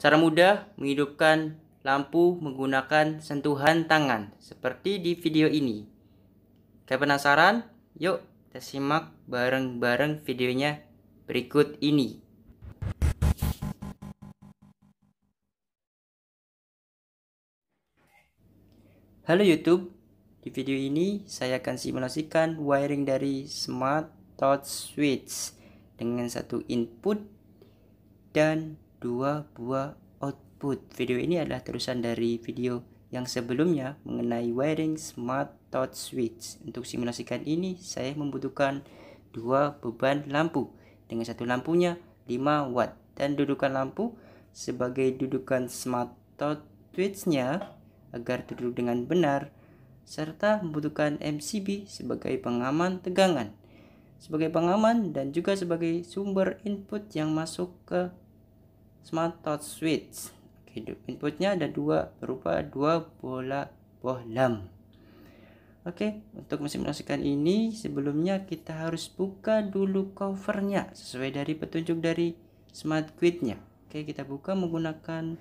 Cara mudah menghidupkan lampu menggunakan sentuhan tangan seperti di video ini. Kau penasaran? Yuk kita simak bareng-bareng videonya berikut ini. Halo YouTube, di video ini saya akan simulasikan wiring dari smart touch switch dengan satu input dan dua buah output. Video ini adalah terusan dari video yang sebelumnya mengenai wiring smart touch switch. Untuk simulasikan ini, saya membutuhkan dua beban lampu dengan satu lampunya 5 watt dan dudukan lampu sebagai dudukan smart touch switch-nya agar duduk dengan benar serta membutuhkan MCB sebagai pengaman tegangan sebagai pengaman dan juga sebagai sumber input yang masuk ke smart touch switch Oke, inputnya ada dua berupa dua bola bohlam Oke untuk mesin menghasilkan ini sebelumnya kita harus buka dulu covernya sesuai dari petunjuk dari smart gridnya Oke kita buka menggunakan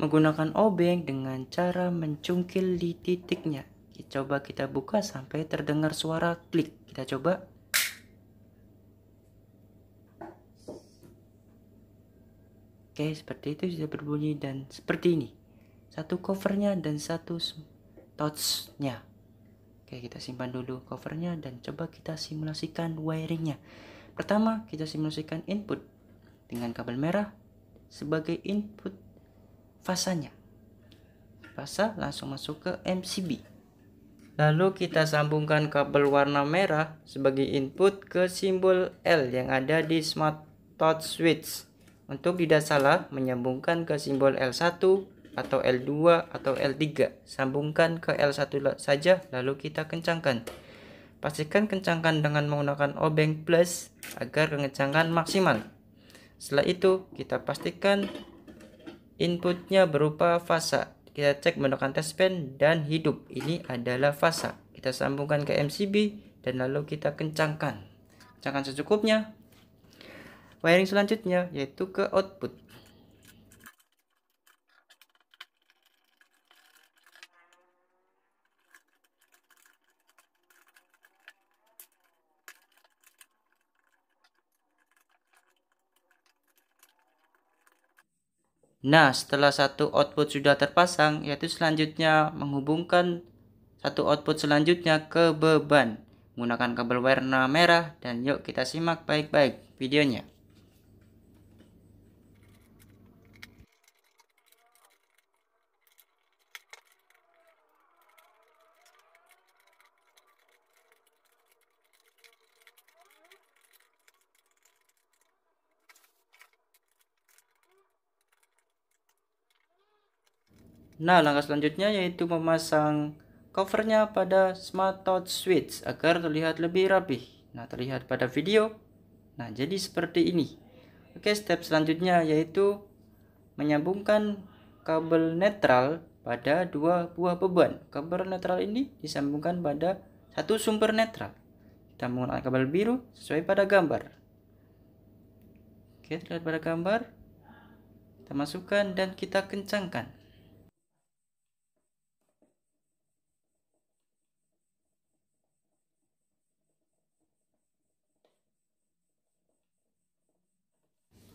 menggunakan obeng dengan cara mencungkil di titiknya coba kita buka sampai terdengar suara klik kita coba Oke, seperti itu sudah berbunyi dan seperti ini. Satu covernya dan satu touchnya. Oke, kita simpan dulu covernya dan coba kita simulasikan wiringnya. Pertama, kita simulasikan input dengan kabel merah sebagai input fasanya. Fasa langsung masuk ke MCB. Lalu kita sambungkan kabel warna merah sebagai input ke simbol L yang ada di smart touch switch. Untuk tidak salah, menyambungkan ke simbol L1 atau L2 atau L3. Sambungkan ke L1 saja, lalu kita kencangkan. Pastikan kencangkan dengan menggunakan obeng plus agar kencangkan maksimal. Setelah itu, kita pastikan inputnya berupa fasa. Kita cek menggunakan pen dan hidup. Ini adalah fasa. Kita sambungkan ke MCB dan lalu kita kencangkan. Kencangkan secukupnya, wiring selanjutnya yaitu ke output Nah, setelah satu output sudah terpasang, yaitu selanjutnya menghubungkan satu output selanjutnya ke beban menggunakan kabel warna merah dan yuk kita simak baik-baik videonya. Nah, langkah selanjutnya yaitu memasang covernya pada smart touch switch agar terlihat lebih rapih. Nah, terlihat pada video. Nah, jadi seperti ini. Oke, step selanjutnya yaitu menyambungkan kabel netral pada dua buah beban. Kabel netral ini disambungkan pada satu sumber netral. Kita menggunakan kabel biru sesuai pada gambar. Oke, terlihat pada gambar. Kita masukkan dan kita kencangkan.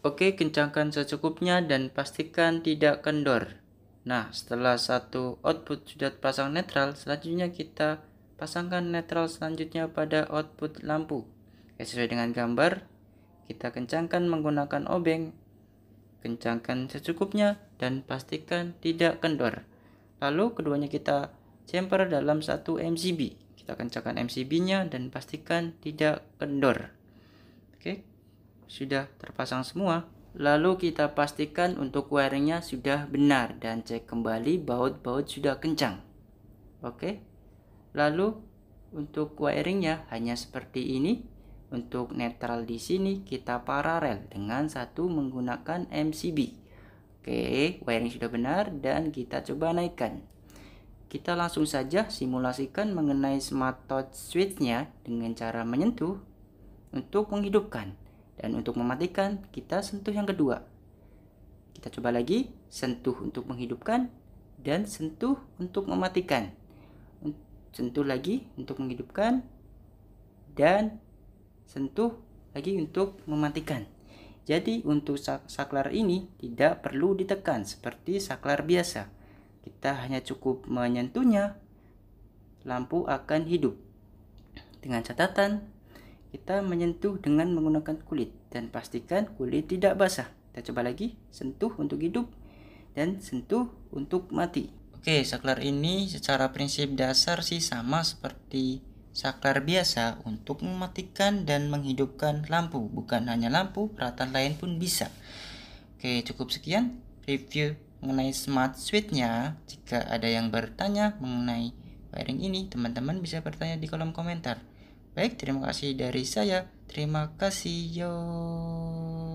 Oke, kencangkan secukupnya dan pastikan tidak kendor. Nah, setelah satu output sudah terpasang netral, selanjutnya kita pasangkan netral selanjutnya pada output lampu. Oke, sesuai dengan gambar, kita kencangkan menggunakan obeng, kencangkan secukupnya, dan pastikan tidak kendor. Lalu keduanya kita jumper dalam satu MCB. Kita kencangkan MCB-nya dan pastikan tidak kendor. Oke sudah terpasang semua. Lalu kita pastikan untuk wiringnya sudah benar dan cek kembali baut-baut sudah kencang. Oke. Lalu untuk wiringnya hanya seperti ini. Untuk netral di sini kita paralel dengan satu menggunakan MCB. Oke, wiring sudah benar dan kita coba naikkan. Kita langsung saja simulasikan mengenai smart touch switch-nya dengan cara menyentuh untuk menghidupkan. Dan untuk mematikan, kita sentuh yang kedua. Kita coba lagi, sentuh untuk menghidupkan dan sentuh untuk mematikan. Sentuh lagi untuk menghidupkan dan sentuh lagi untuk mematikan. Jadi untuk saklar ini tidak perlu ditekan seperti saklar biasa. Kita hanya cukup menyentuhnya, lampu akan hidup. Dengan catatan kita menyentuh dengan menggunakan kulit dan pastikan kulit tidak basah. Kita coba lagi, sentuh untuk hidup dan sentuh untuk mati. Oke, saklar ini secara prinsip dasar sih sama seperti saklar biasa untuk mematikan dan menghidupkan lampu. Bukan hanya lampu, peralatan lain pun bisa. Oke, cukup sekian review mengenai smart switch-nya. Jika ada yang bertanya mengenai wiring ini, teman-teman bisa bertanya di kolom komentar. Baik, terima kasih dari saya. Terima kasih, yo.